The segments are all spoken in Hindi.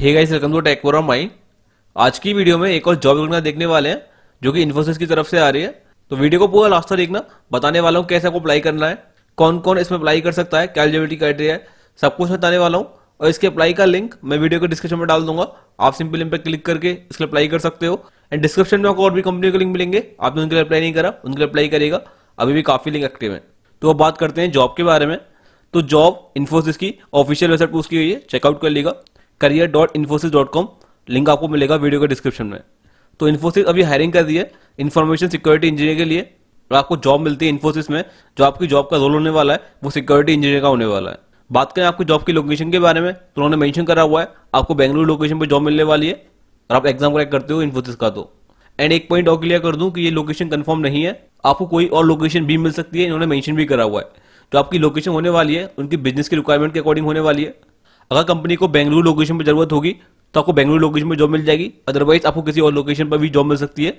hey guys welcome to tech forum my आज की वीडियो में एक और जॉब योजना देखने वाले हैं जो कि इन्फोसिस की तरफ से आ रही है तो वीडियो को पूरा लास्ट तक देखना बताने वाला हूँ कैसे आपको अप्लाई करना है कौन कौन इसमें अप्लाई कर सकता है क्या एलिजिबिलिटी क्राइटेरिया है सब कुछ बताने वाला हूँ और इसके अप्लाई का लिंक मैं वीडियो के डिस्क्रिप्शन में डाल दूंगा आप सिंपल लिंक पर क्लिक करके इसके अप्लाई कर सकते हो एंड डिस्क्रिप्शन में आपको और भी कंपनी के लिंक मिलेंगे आपने उनके लिए अप्लाई नहीं करा उनके लिए अप्लाई करेगा अभी भी काफी लिंक एक्टिव है तो अब बात करते हैं जॉब के बारे में तो जॉब इन्फोसिस की ऑफिशियल वेबसाइट पर उसकी हुई है चेकआउट कर लेगा career dot Infosys dot com link आपको मिलेगा वीडियो के डिस्क्रिप्शन में तो इन्फोसिस अभी हायरिंग कर दी है इन्फॉर्मेशन सिक्योरिटी इंजीनियर के लिए और आपको जॉब मिलती है इन्फोसिस में जो आपकी जॉब का रोल होने वाला है वो सिक्योरिटी इंजीनियर का होने वाला है बात करें आपकी जॉब की लोकेशन के बारे में तो उन्होंने मेंशन करा हुआ है आपको बेंगलुरु लोकेशन पर जॉब मिलने वाली है और आप एग्जाम क्रैक करते हो इन्फोसिस का तो एंड एक पॉइंट और क्लियर कर दूं कि ये लोकेशन कंफर्म नहीं है आपको कोई और लोकेशन भी मिल सकती है इन्होंने मेंशन भी करा हुआ है जो आपकी लोकेशन होने वाली है उनकी बिजनेस की रिक्वायरमेंट के अकॉर्डिंग होने वाली है अगर कंपनी को बेंगलुरु लोकेशन पर जरूरत होगी तो आपको बेंगलुरु लोकेशन पर जॉब मिल जाएगी अदरवाइज आपको किसी और लोकेशन पर भी जॉब मिल सकती है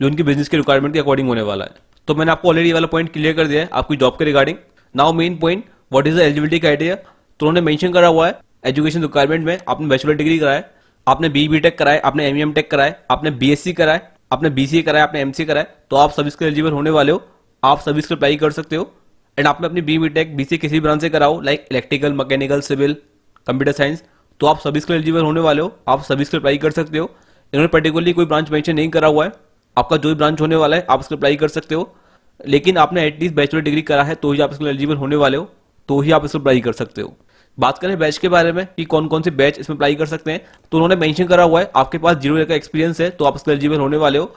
जो उनकी बिजनेस के रिक्वायरमेंट के अकॉर्डिंग होने वाला है तो मैंने आपको ऑलरेडी वाला पॉइंट क्लियर कर दिया है आपकी जॉब के regarding now main point what is the eligibility criteria तो उन्होंने मेंशन करा हुआ है एजुकेशन रिक्वायरमेंट में आपने बैचलर डिग्री कराए आपने बी बी टेक कराए आपने एम एम टेक कराए आपने बी एस सी कराए आपने बी सी ए कराए आपने एम सी कराए तो आप सर्विस के एलिजिबल होने वाले हो आप सर्विस के अप्लाई कर सकते हो एंड आपने अपनी B B tech B C किसी ब्रांच से कराओ like electrical mechanical civil computer science तो आप सभी इसके एलिजिबल होने वाले हो आप सभी इसके अप्लाई कर सकते हो इन्होंने पर्टिकुलरली कोई ब्रांच मेंशन नहीं करा हुआ है आपका जो भी ब्रांच होने वाला है आप इसके अप्लाई कर सकते हो लेकिन आपने एटलीस्ट बैचलर डिग्री करा है तो ही आप इसके एलिजिबल होने वाले हो तो ही आप इसको अप्लाई कर सकते हो बात करें बैच के बारे में कि कौन कौन से बैच इसमें अप्लाई कर सकते हैं तो उन्होंने मेंशन करा हुआ है आपके पास जीरो का एक्सपीरियंस है तो आप इसके एलिजिबल होने वाले हो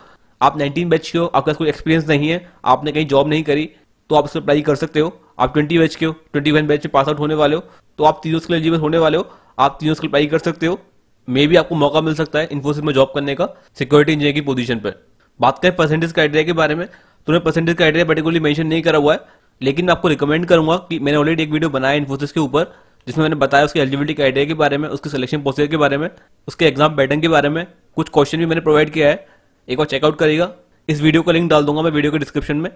आप 19 बैच के हो आपका कोई एक्सपीरियंस नहीं है आपने कहीं जॉब नहीं करी तो आप इसको अप्लाई कर सकते हो आप 20 बैच के हो 21 बैच में पास आउट होने वाले हो तो आप तीनों स्किल एलिजिबल होने वाले हो आप तीनों स्किल पाई कर सकते हो मे भी आपको मौका मिल सकता है इन्फोसिस में जॉब करने का सिक्योरिटी इंजीनियर की पोजीशन पर बात करें परसेंटेज क्राइटेरिया के बारे में तो मैं परसेंटेज क्राइटेरिया पर्टिकुलरली मैंशन नहीं करा हुआ है लेकिन मैं आपको रिकमेंड करूंगा कि मैंने ऑलरेडी एक वीडियो बनाया इन्फोसिस के ऊपर जिसमें मैंने बताया उसके एलिजिबिलिटी क्राइटेरिया के बारे में उसके सिलेक्शन प्रोसेस के बारे में उसके एग्जाम पैटर्न के बारे में कुछ क्वेश्चन भी मैंने प्रोवाइड किया है एक बार चेकआउट करेगा इस वीडियो का लिंक डाल दूंगा मैं वीडियो के डिस्क्रिप्शन में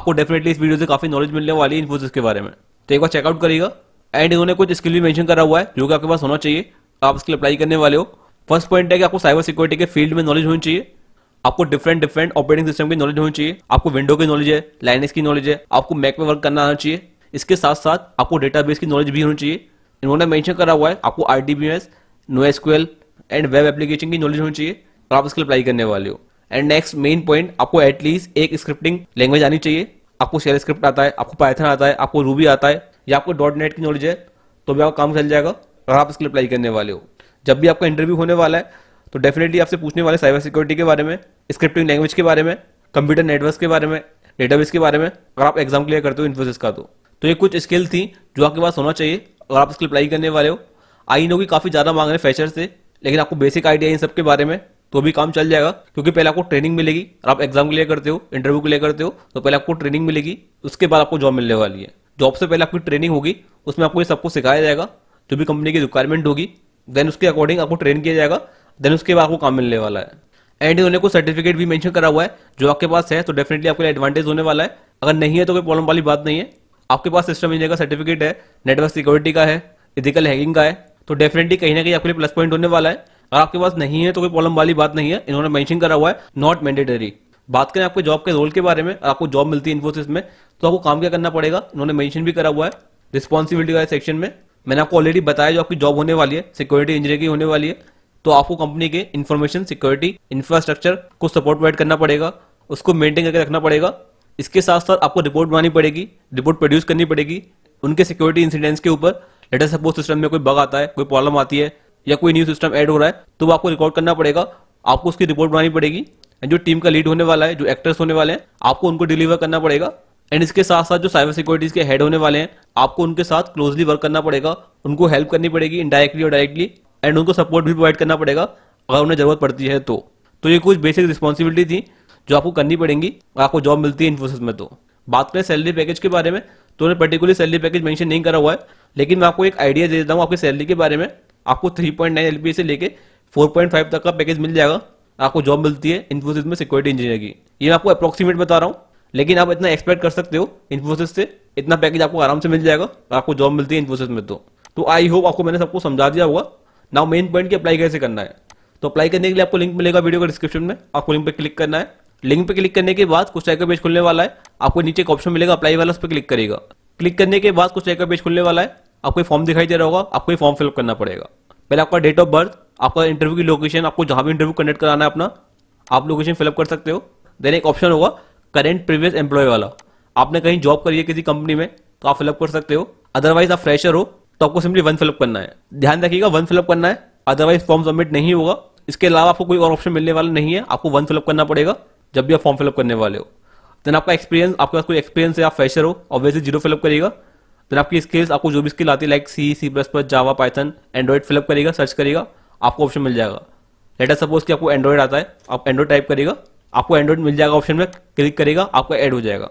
आपको डेफिनेटली इस वीडियो से काफी नॉलेज मिलने वाली है इन्फोसिस के बारे में तो एक बार चेकआउट करेगा एंड इन्होंने कुछ स्किल भी मेंशन करा हुआ है जो कि आपके पास होना चाहिए आप इसके अप्लाई करने वाले हो फर्स्ट पॉइंट है कि आपको साइबर सिक्योरिटी के फील्ड में नॉलेज होनी चाहिए आपको डिफरेंट डिफरेंट ऑपरेटिंग सिस्टम की नॉलेज होनी चाहिए आपको विंडो की नॉलेज है लाइनेक्स की नॉलेज है आपको मैक में वर्क करना आना चाहिए इसके साथ साथ आपको डेटा की नॉलेज भी होनी चाहिए इन्होंने मैंशन करा हुआ है आपको R D B S and web application की नॉलेज होनी चाहिए और आप इसके अप्लाई करने वाले हो एंड नेक्स्ट मेन पॉइंट आपको एटलीस्ट एक स्क्रिप्टिंग लैंग्वेज आनी चाहिए आपको शेयर स्क्रिप्ट आता है आपको पाइथन आता है आपको रूबी आता है या आपको डॉट नेट की नॉलेज है तो भी आपका काम चल जाएगा और आप इसके लिए अप्लाई करने वाले हो जब भी आपका इंटरव्यू होने वाला है तो डेफिनेटली आपसे पूछने वाले साइबर सिक्योरिटी के बारे में स्क्रिप्टिंग लैंग्वेज के बारे में कंप्यूटर नेटवर्क के बारे में डेटाबेस के बारे में अगर आप एग्जाम क्लियर करते हो इन्फोसिस का तो तो ये कुछ स्किल थी जो आपके पास होना चाहिए और आप इसके अप्लाई करने वाले हो आई नो की काफ़ी ज़्यादा मांग रहे हैं फ्रेशर से लेकिन आपको बेसिक आइडिया इन सब के बारे में तो भी काम चल जाएगा क्योंकि पहले आपको ट्रेनिंग मिलेगी और आप एग्जाम क्लियर करते हो इंटरव्यू क्लियर करते हो तो पहले आपको ट्रेनिंग मिलेगी उसके बाद आपको जॉब मिलने वाली है जॉब से पहले आपकी ट्रेनिंग होगी उसमें आपको ये सब कुछ सिखाया जाएगा जो भी कंपनी की रिक्वायरमेंट होगी देन उसके अकॉर्डिंग आपको ट्रेन किया जाएगा देन उसके बाद आपको काम मिलने वाला है एंड उन्होंने कुछ सर्टिफिकेट भी मेंशन करा हुआ है जो आपके पास है तो डेफिनेटली आपके लिए एडवांटेज होने वाला है अगर नहीं है तो कोई प्रॉब्लम वाली बात नहीं है आपके पास सिस्टम इंजीनियर का सर्टिफिकेट है नेटवर्क सिक्योरिटी का है फिजिकल हैकिंग का है तो डेफिनेटली कहीं ना कहीं आपके लिए प्लस पॉइंट होने वाला है अगर आपके पास नहीं है तो कोई प्रॉब्लम वाली बात नहीं है इन्होंने मेंशन करा हुआ है नॉट मैंडेटरी बात करें आपके जॉब के रोल के बारे में आपको जॉब मिलती है इन्फोसिस में तो आपको काम क्या करना पड़ेगा उन्होंने मेंशन भी करा हुआ है रिस्पॉन्सिबिलिटी वाले सेक्शन में मैंने आपको ऑलरेडी बताया जो आपकी जॉब होने वाली है सिक्योरिटी इंजीनियर की होने वाली है तो आपको कंपनी के इन्फॉर्मेशन सिक्योरिटी इंफ्रास्ट्रक्चर को सपोर्ट प्रोवाइड करना पड़ेगा उसको मेंटेन करके रखना पड़ेगा इसके साथ साथ आपको रिपोर्ट बनानी पड़ेगी रिपोर्ट प्रोड्यूस करनी पड़ेगी उनके सिक्योरिटी इंसिडेंट्स के ऊपर लेटर सपोर्ट सिस्टम में कोई बग आता है कोई प्रॉब्लम आती है या कोई न्यू सिस्टम ऐड हो रहा है तो वो आपको रिकॉर्ड करना पड़ेगा आपको उसकी रिपोर्ट बनानी पड़ेगी एंड जो टीम का लीड होने वाला है जो एक्टर्स होने वाले हैं आपको उनको डिलीवर करना पड़ेगा एंड इसके साथ साथ जो साइबर सिक्योरिटीज के हेड होने वाले हैं आपको उनके साथ क्लोजली वर्क करना पड़ेगा उनको हेल्प करनी पड़ेगी इनडायरेक्टली और डायरेक्टली एंड उनको सपोर्ट भी प्रोवाइड करना पड़ेगा अगर उन्हें जरूरत पड़ती है तो तो ये कुछ बेसिक रिस्पॉन्सिबिलिटी थी जो आपको करनी पड़ेंगी आपको जॉब मिलती है इन्फोसिस में तो बात करें सैलरी पैकेज के बारे में तो उन्हें पर्टिकुलर सैलरी पैकेज मेंशन नहीं करा हुआ है लेकिन मैं आपको एक आइडिया दे देता हूँ आपकी सैलरी के बारे में आपको थ्री पॉइंट एल पी से लेकर फोर पॉइंट फाइव तक का पैकेज मिल जाएगा आपको जॉब मिलती है इन्फोसिस में सिक्योरिटी इंजीनियर की ये मैं आपको अप्रोक्सीमेट बता रहा हूँ लेकिन आप इतना एक्सपेक्ट कर सकते हो इन्फोसिस से इतना पैकेज आपको आराम से मिल जाएगा आपको जॉब मिलती है इन्फोसिस में तो तो आई होप आपको मैंने सबको समझा दिया होगा नाउ मेन पॉइंट की अप्लाई कैसे करना है तो अप्लाई करने के लिए आपको लिंक मिलेगा वीडियो का डिस्क्रिप्शन में आपको लिंक पर क्लिक करना है लिंक पे क्लिक करने के बाद कुछ टाइप का पेज खुलने वाला है आपको नीचे एक ऑप्शन मिलेगा अप्लाई वाला उस पर क्लिक करेगा क्लिक करने के बाद कुछ टाइप का पेज खुलने वाला है आपको फॉर्म दिखाई दे रहा होगा आपको फॉर्म फिलअप करना पड़ेगा पहले आपका डेट ऑफ बर्थ आपका इंटरव्यू की लोकेशन आपको जहां भी इंटरव्यू कंडक्ट कराना है अपना आप लोकेशन फिलअप कर सकते हो देन एक ऑप्शन होगा करेंट प्रीवियस एम्प्लॉय वाला आपने कहीं जॉब करी है किसी कंपनी में तो आप फिलअप कर सकते हो अदरवाइज आप फ्रेशर हो तो आपको सिंपली वन फिलअप करना है ध्यान रखिएगा वन फिलअप करना है अदरवाइज फॉर्म सबमिट नहीं होगा इसके अलावा आपको कोई और ऑप्शन मिलने वाला नहीं है आपको वन फिलअप करना पड़ेगा जब भी आप फॉर्म फिलअप करने वाले हो देन आपका एक्सपीरियंस आपके पास कोई एक्सपीरियंस है आप फ्रेशर हो ऑब्वियसली जीरो फिलअप करेगा देन आपकी स्किल्स आपको जो भी स्किल आती है like C C plus plus Java Python Android fill up करेगा सर्च करेगा आपको ऑप्शन मिल जाएगा लेटर सपोज कि आपको एंड्रॉइड आता है आप एंड्रॉइड टाइप करेगा आपको एंड्रॉइड मिल जाएगा ऑप्शन में क्लिक करेगा आपका ऐड हो जाएगा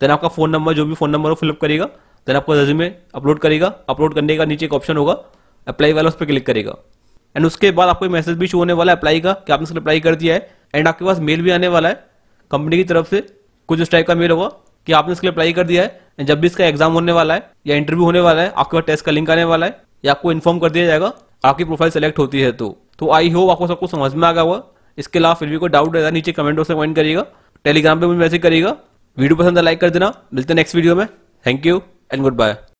देन आपका फोन नंबर जो भी फोन नंबर हो फिलअप करेगा देन आपका में अपलोड करेगा अपलोड करने का नीचे एक ऑप्शन होगा अप्लाई वाला उस पर क्लिक करेगा एंड उसके बाद आपको मैसेज भी शो होने वाला है अप्लाई का कि आपने उसने अप्लाई कर दिया है एंड आपके पास मेल भी आने वाला है कंपनी की तरफ से कुछ उस टाइप का मेल होगा कि आपने इसके लिए अप्लाई कर दिया है एंड जब भी इसका एग्जाम होने वाला है या इंटरव्यू होने वाला है आपके पास टेस्ट का लिंक आने वाला है या आपको इन्फॉर्म कर दिया जाएगा आपकी प्रोफाइल सेलेक्ट होती है तो तो आई होप आपको सबको समझ में आ गया हुआ इसके अलावा फिर भी कोई डाउट रहता है नीचे कमेंट बॉक्स में कमेंट करिएगा टेलीग्राम पे भी मैसेज करिएगा वीडियो पसंद है लाइक कर देना मिलते हैं नेक्स्ट वीडियो में thank you and good bye